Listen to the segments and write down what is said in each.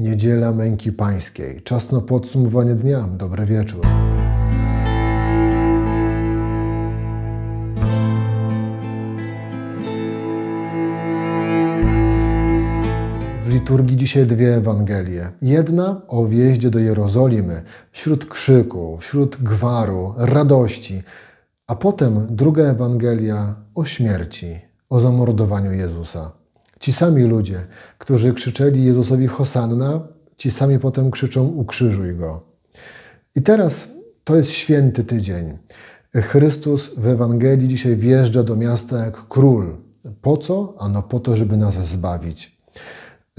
Niedziela Męki Pańskiej. Czas na podsumowanie dnia. Dobry wieczór. liturgii dzisiaj dwie Ewangelie. Jedna o wjeździe do Jerozolimy, wśród krzyku, wśród gwaru, radości, a potem druga Ewangelia o śmierci, o zamordowaniu Jezusa. Ci sami ludzie, którzy krzyczeli Jezusowi Hosanna, ci sami potem krzyczą ukrzyżuj go. I teraz to jest święty tydzień. Chrystus w Ewangelii dzisiaj wjeżdża do miasta jak król. Po co? Ano po to, żeby nas zbawić.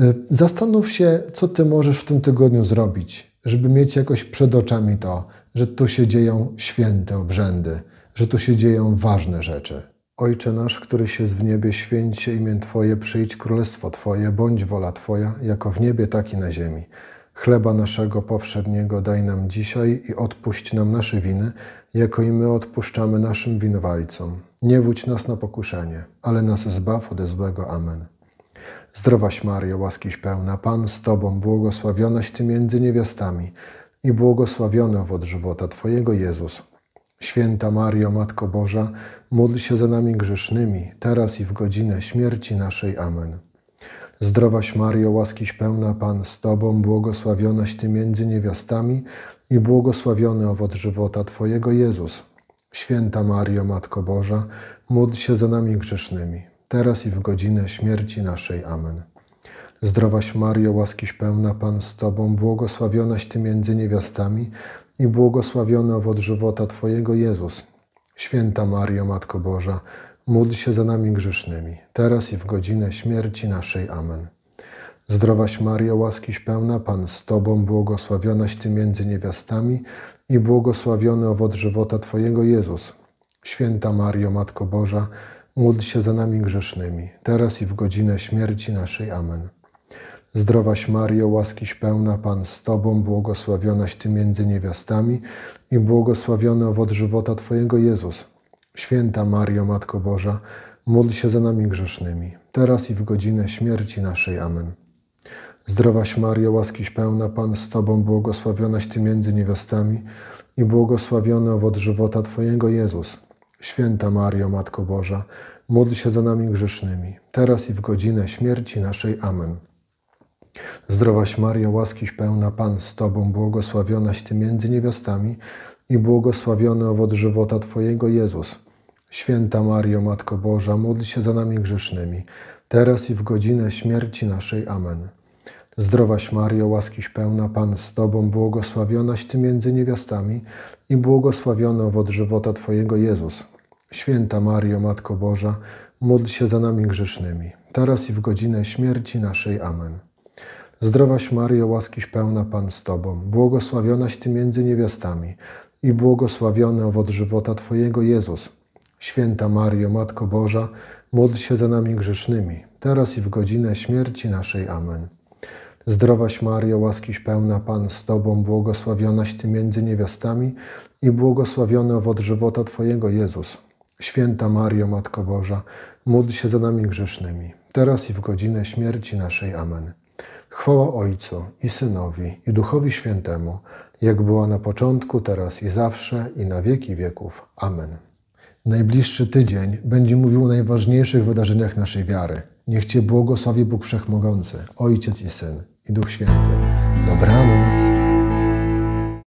Y, zastanów się, co ty możesz w tym tygodniu zrobić, żeby mieć jakoś przed oczami to, że tu się dzieją święte obrzędy, że tu się dzieją ważne rzeczy. Ojcze nasz, któryś jest w niebie, święć się imię Twoje, przyjdź królestwo Twoje, bądź wola Twoja, jako w niebie, tak i na ziemi. Chleba naszego powszedniego daj nam dzisiaj i odpuść nam nasze winy, jako i my odpuszczamy naszym winowajcom. Nie wódź nas na pokuszenie, ale nas zbaw ode złego. Amen. Zdrowaś Mario, łaskiś pełna, Pan z Tobą, błogosławionaś Ty między niewiastami i błogosławiony owoc żywota Twojego Jezus. Święta Mario, Matko Boża, módl się za nami grzesznymi, teraz i w godzinę śmierci naszej. Amen. Zdrowaś Mario, łaskiś pełna Pan z Tobą, błogosławionaś Ty między niewiastami i błogosławiony owoc żywota Twojego Jezus. Święta Mario, Matko Boża, módl się za nami grzesznymi, teraz i w godzinę śmierci naszej. Amen. Zdrowaś Mario, łaskiś pełna Pan z Tobą, błogosławionaś Ty między niewiastami i błogosławiony owoc żywota Twojego Jezus. Święta Mario, Matko Boża, módl się za nami grzesznymi, teraz i w godzinę śmierci naszej. Amen. Zdrowaś Maria, łaskiś pełna, Pan z Tobą, błogosławionaś Ty między niewiastami i błogosławiony owoc żywota Twojego Jezus. Święta Mario, Matko Boża, módl się za nami grzesznymi, teraz i w godzinę śmierci naszej. Amen. Zdrowaś Mario, łaskiś pełna, Pan z Tobą, błogosławionaś Ty między niewiastami i błogosławiony owoc żywota Twojego Jezus. Święta Mario, Matko Boża, módl się za nami grzesznymi, teraz i w godzinę śmierci naszej. Amen. Zdrowaś Mario, łaskiś pełna, Pan z Tobą, błogosławionaś Ty między niewiastami i błogosławiony owoc żywota Twojego Jezus. Święta Mario, Matko Boża, módl się za nami grzesznymi, teraz i w godzinę śmierci naszej. Amen. Zdrowaś Mario, łaskiś pełna Pan z Tobą, błogosławionaś Ty między niewiastami i błogosławiony owoc żywota Twojego Jezus. Święta Mario, Matko Boża, módl się za nami grzesznymi, teraz i w godzinę śmierci naszej. Amen. Zdrowaś Mario, łaskiś pełna Pan z Tobą, błogosławionaś Ty między niewiastami i błogosławiony owoc żywota Twojego Jezus. Święta Mario, Matko Boża, módl się za nami grzesznymi, teraz i w godzinę śmierci naszej. Amen. Zdrowaś Mario, łaskiś pełna Pan z Tobą, błogosławionaś Ty między niewiastami i błogosławiony owoc żywota Twojego Jezus. Święta Mario, Matko Boża, módl się za nami grzesznymi, teraz i w godzinę śmierci naszej. Amen. Zdrowaś Mario, łaskiś pełna Pan z Tobą, błogosławionaś Ty między niewiastami i błogosławiony owoc żywota Twojego Jezus. Święta Mario, Matko Boża, módl się za nami grzesznymi, teraz i w godzinę śmierci naszej. Amen. Chwała Ojcu i Synowi i Duchowi Świętemu, jak była na początku, teraz i zawsze i na wieki wieków. Amen. Najbliższy tydzień będzie mówił o najważniejszych wydarzeniach naszej wiary. Niech Cię błogosławi Bóg Wszechmogący, Ojciec i Syn i Duch Święty. Dobranoc.